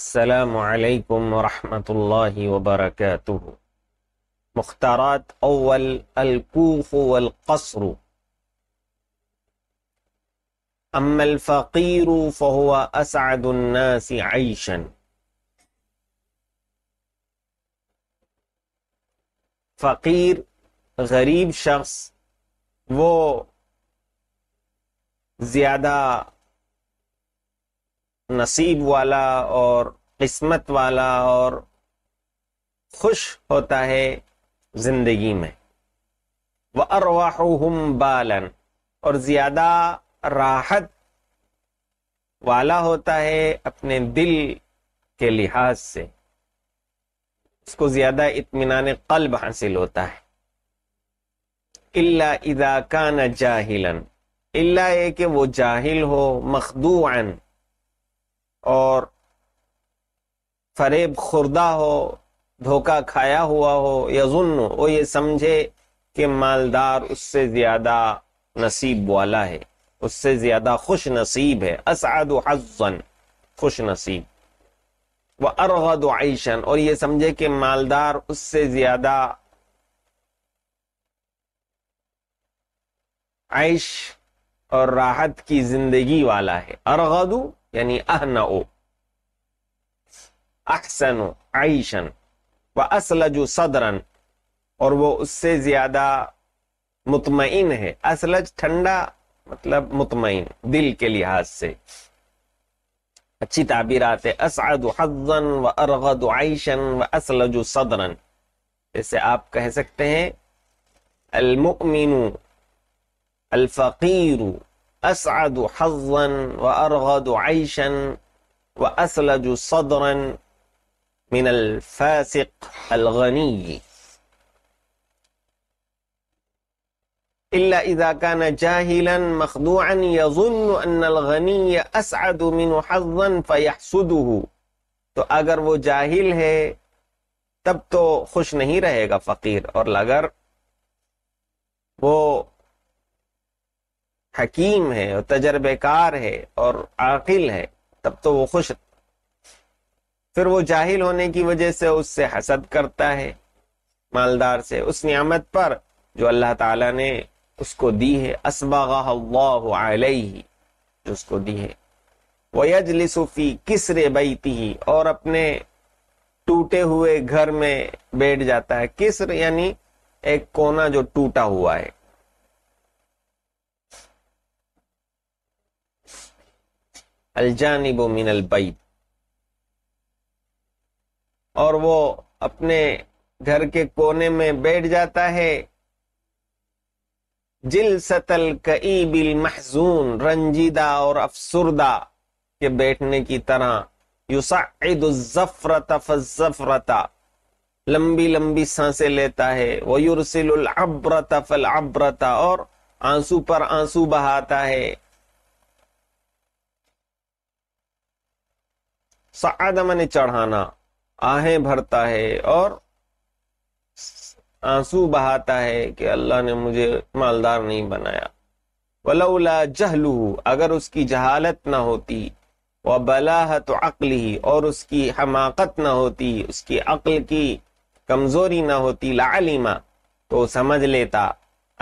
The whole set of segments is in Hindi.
السلام عليكم ورحمة الله وبركاته مختارات أول الكوف والقصر أما الفقير فهو أسعد الناس عيشا فقير غريب شخص وہ زیادہ नसीब वाला और किस्मत वाला और खुश होता है जिंदगी में व अरवाहम बालन और ज़्यादा राहत वाला होता है अपने दिल के लिहाज से उसको ज़्यादा इतमान कल्ब हासिल होता है इल्ला इदा कान जाहिलन इल्ला ये कि वो जाहिल हो मखदून और फरेब खुर्दा हो धोखा खाया हुआ हो या हो वो ये समझे कि मालदार उससे ज्यादा नसीब वाला है उससे ज्यादा खुश नसीब है असद हसन खुश नसीब व अरगद आयशन और ये समझे कि मालदार उससे ज्यादा आयश और राहत की जिंदगी वाला है अरगदू यानी अहना अहसन आइशन व असलजु सदरन और वो उससे ज्यादा मुतमिन है असलज ठंडा मतलब मुतमिन दिल के लिहाज से अच्छी ताबीरात है असद हजन व अरगद आयशन व असलज सदरन जैसे आप कह सकते हैं अलमुमिन अलफ़ीर أسعد حظا وأرغد عيشا وأثلج صدرا من الفاسق الغني إلا إذا كان جاهلا مخدوعا يظن أن الغني أسعد من حظا فيحسده तो अगर वो जाहिल है तब तो खुश नहीं रहेगा फकीर और अगर वो हकीम है और तजर्बेकार है और आकिल है तब तो वो खुश फिर वो जाहिल होने की वजह से उससे हसद करता है मालदार से उस नियामत पर जो अल्लाह ताला ने उसको दी है अलैहि जो उसको दी है वो वजलिसफ़ी किसरे ही और अपने टूटे हुए घर में बैठ जाता है किसर यानी एक कोना जो टूटा हुआ है अलजानिब मिनल बैब और वो अपने घर के कोने में बैठ जाता है जिल सतल कई बिल महजून रंजीदा और अफसरदा के बैठने की तरह युसाफरता लंबी लंबी सांसें लेता है वयुरसिल अब्रता फल अब्रता और आंसू पर आंसू बहाता है साद मन चढ़ाना आहें भरता है और आंसू बहाता है कि अल्लाह ने मुझे मालदार नहीं बनाया वलौला जहलू अगर उसकी जहालत ना होती व बलाह तो अकली और उसकी हमाकत ना होती उसकी अक्ल की कमजोरी ना होती लालिमा तो समझ लेता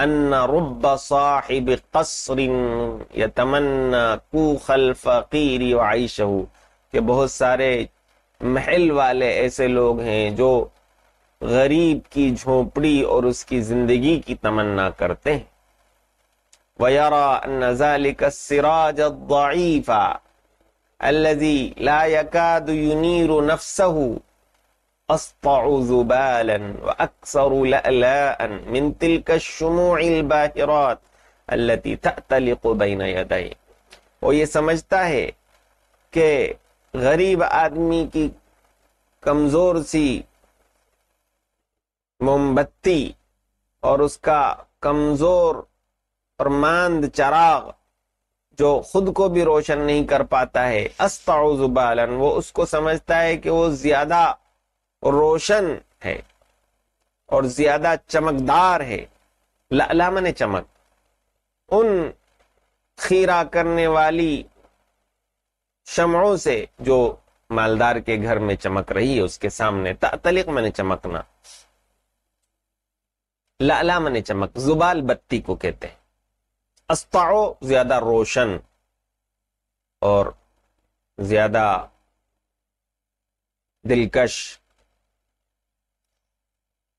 अन्ना रुब साहिब कसरिन यतमन्ना कू फकीर कि बहुत सारे महल वाले ऐसे लोग हैं जो गरीब की झोपड़ी और उसकी जिंदगी की तमन्ना करते हैं वयरा सिराज من تلك الشموع الباهرات التي بين يديه समझता है गरीब आदमी की कमजोर सी मोमबत्ती और उसका कमजोर और मांद चराग जो खुद को भी रोशन नहीं कर पाता है अस्ताउजुबालन वो उसको समझता है कि वो ज्यादा रोशन है और ज्यादा चमकदार है लामन चमक उन खीरा करने वाली शमों से जो मालदार के घर में चमक रही है उसके सामने तलिक मैंने चमकना लाला मैंने चमक जुबाल बत्ती को कहते हैं अस्ताओ ज्यादा रोशन और ज्यादा दिलकश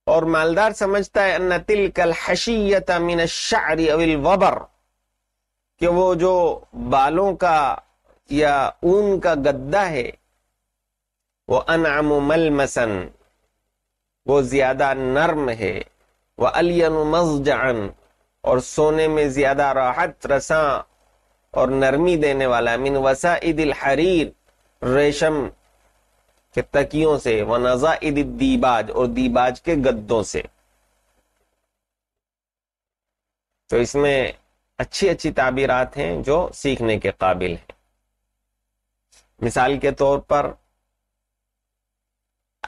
और मालदार समझता है अन्न तिल कल हशीयत मिन शारी अविल वबर कि वो जो बालों का या ऊन का गद्दा है वो अनआम मलमसन वो ज्यादा नर्म है वह अलियन मजजान और सोने में ज्यादा राहत रसा और नरमी देने वाला मिन वसा ईदिल हरीर रेशम के तकियों से व नजा ईद दीबाज और दीबाज के गद्दों से तो इसमें अच्छी अच्छी ताबीरात हैं जो सीखने के काबिल हैं मिसाल के तौर पर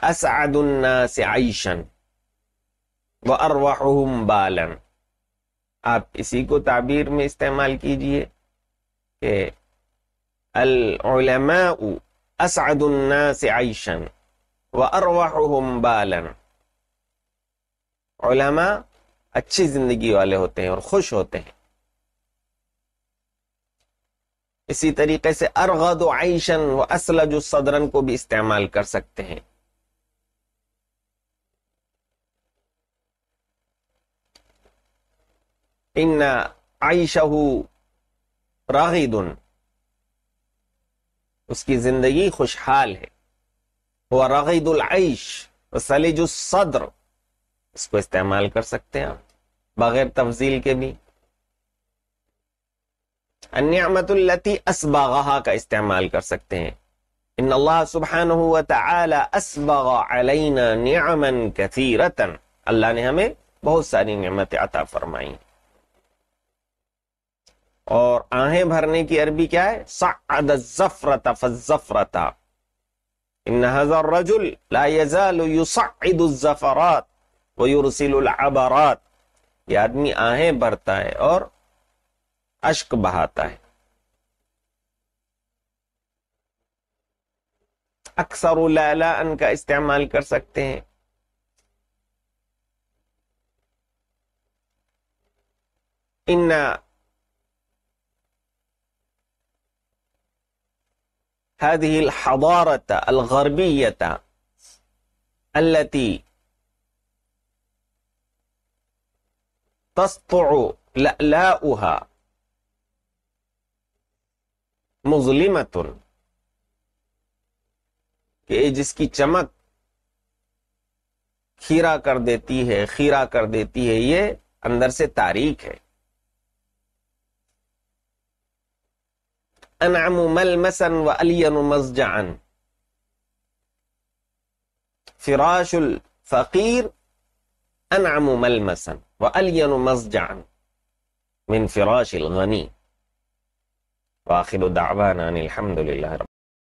असदुन्ना से आयशन व अरवाहम बालन आप इसी को ताबीर में इस्तेमाल कीजिए कि अलमा असदुन्ना से आयशन व अरवाहम बालन अच्छी ज़िंदगी वाले होते हैं और खुश होते हैं इसी तरीके से अरगद आयशन व असलज सदरन को भी इस्तेमाल कर सकते हैं इन आयशहू रागिदुन उसकी जिंदगी खुशहाल है वह रगीदुल व सलीजुल सदर इसको इस्तेमाल कर सकते हैं आप बगैर तफजील के भी अन्यामतुल्लती असबागा का इस्तेमाल कर सकते हैं इन अल्लाह सुबहान असबागामन कथीरतन अल्लाह ने हमें बहुत सारी नियमतें अता फरमाई और आहें भरने की अरबी क्या है सफ़रता फजफरता इन हजर रजुल लाजफरात वयुरसिलबरात यह आदमी आहें भरता है और اشک بہاتا ہے اکثر لالا ان کا استعمال کر سکتے ہیں ان هذه الحضارة الغربية التي تسطع لألاؤها मुजलिमतुन कि जिसकी चमक खीरा कर देती है खीरा कर देती है ये अंदर से तारीख है अनाम मलमसन व अलियन मसजान फिराशुल फकीर अनाम मलमसन व अलियन मसजान मिन फिराश गनी واخر دعوانا ان الحمد لله رب